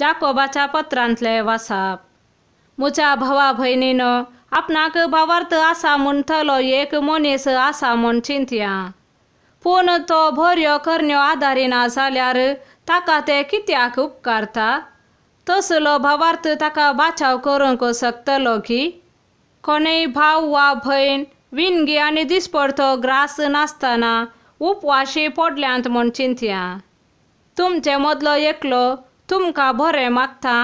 जाकोबाच्या पत्रांतले वासाप मुच्या भावा भयणीनं आपणाक भावार्थ आसा म्हूण थलो एक मनीस आसा म्हण चिंतया पूण तो भर्यो करण्यो आदारिना जाल्यार ताका ते कित्याक उपकारता तसलो भावार्थ ताका बाचाव करूंक शकतलो की कोणेय भाव वा भयण विनगी आनी दिसपडतो ग्रास नासतना उपवाशी पडल्यांत म्हण चिंतया तुमचे मदलो एकलो तुमका बरें मागता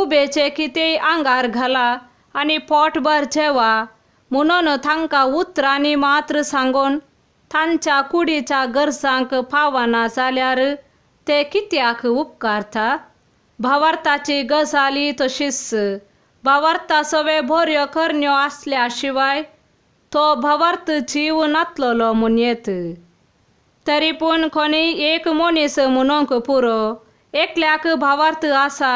उबेचे कितेंय आंगार घाला आनी पोटभर जेवा म्हणून तांकां उतरांनी मात्र सांगून तांच्या कुडीच्या गरजांक फावना जाल्यार ते कित्याक उपकारता भावार्थाची गजाली तशीच भावार्था सवे बऱ्यो करण्यो आसल्या शिवाय तो भावार्थ जीव नातलोलो म्हूण येत तरी पूण कोणी एक मनीस म्हणूंक पुरो एकल्याक भावार्थ आसा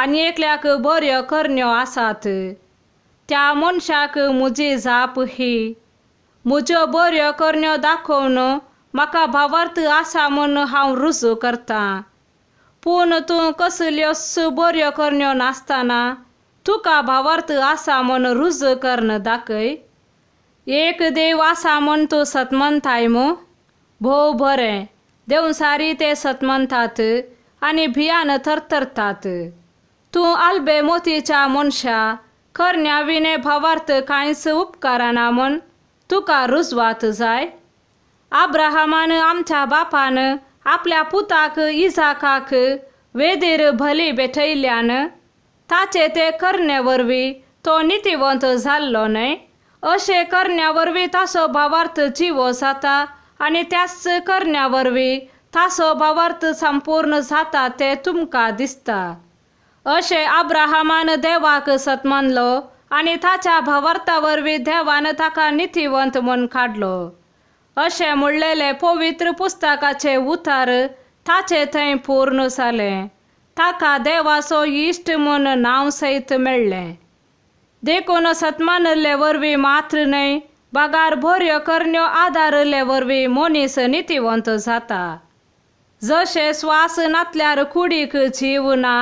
आणि एकल्याक बऱ्यो करण्य आसात त्या मनशाक म्हजी जाप ही म्हज्यो बऱ्यो करण्य दाखोवन म्हाका भावार्थ आसा म्हण हांव रुजू करता पूण तूं कसल्योस बऱ्यो करण्यो नासतना तुका भावार्थ आसा म्हण रुज कर्ण दाखय एक देव आसा म्हण तूं सतमनताय मो भोव बरें देवसारी ते सतमंथात आणि भियानं थरथरतात तू अल्बे मोतीच्या मनशा करण्या विने भावार्थ काहीच उपकाराना मन तुका रुजवात जाय आब्राहमान आमच्या बापान आपल्या पुताक इजाकाक वेदेर भली बेठयल्यानं ताचे ते करण्यावरवी तो नितिवंत झाल्लो न्हय असे करण्यावरवी तासो भावार्थ जीव जाता आणि त्याच करण्यावरवी था भावार्थ संपूर्ण जाता ते तुमका दिसता असे आब्राहमान देवाक सत मानलो आणि ताच्या भावार्थावरवी देवान ताका निथिवंत म्हण काढलो असे म्हणलेले पवित्र पुस्तकाचे उतार ताचे थंय पूर्ण झाले ताका देवाचो इश्ट म्हण नांव सयत मेळ्ळें देखून सतमानले वरवी मात्र न्हय बागार भोर्य करण्यो आधारले वरवी मनीस नितिवंत जाता जसे श्वास नातल्यार कुडीक जीवना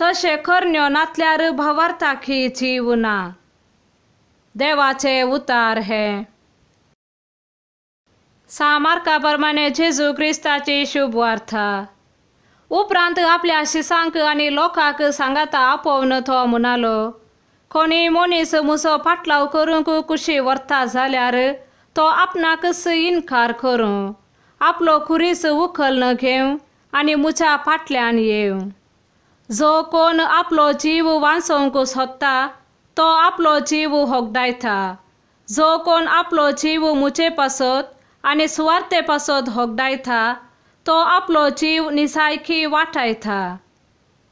तसे करण्यो नातल्यार भवार्थाखी जीवना देवाचे उतार हे सामार्का प्रमाणे जेजू क्रिस्ताची शुभवार्था उपरांत आपल्या शिसांक आणि लोकांक सांगाता आपोवन तो म्हणालो कोणी मनीस मुसो फाटलाव करूंक कुशी व्हरता जाल्यार तो आपणाकच इन्कार करूं आपलो खुरीस उखल न घेव आणि मुछा फाटल्यान येव जो कोण आपलो जीव वांसोवंक सोदता तो आपलो जीव होगदायता जो कोण आपलो जीव मुचे पासत आणि सुवार्थे पासत होगडायता तो आपलो जीव निसायखी वाटायता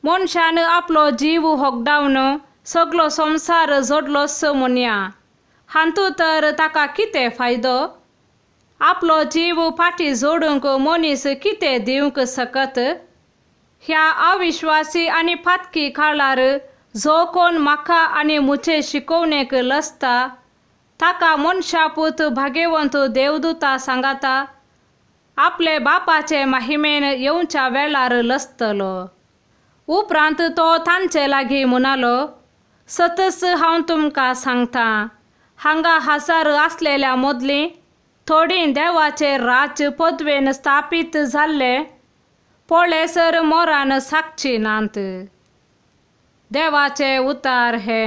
मनशान आपलो जीव होगडावन सगलो संसार जोडलोस म्हणया हांतू तर ताका कितें फायदो आपलो जीव फाटी जोडूंक मनीस कितें दिवंक सकत ह्या अविश्वासी आनी फातकी काळार जो कोण म्हाका आनी मुचे शिकोवणेक लसता ताका मनशापूत भाग्यवंत देवदूता सांगाता आपले बापाचे माहिमेन येवच्या वेळार लसतलो उपरांत तो तांचे लागीं म्हणालो सतस हांव तुमकां सांगता हांगा हजार आसलेल्या मोदलीं थोडी देवाचे राज पदवेन स्थापित झाले पोळे सर मोरान साक्षी नांत देवाचे उतार हे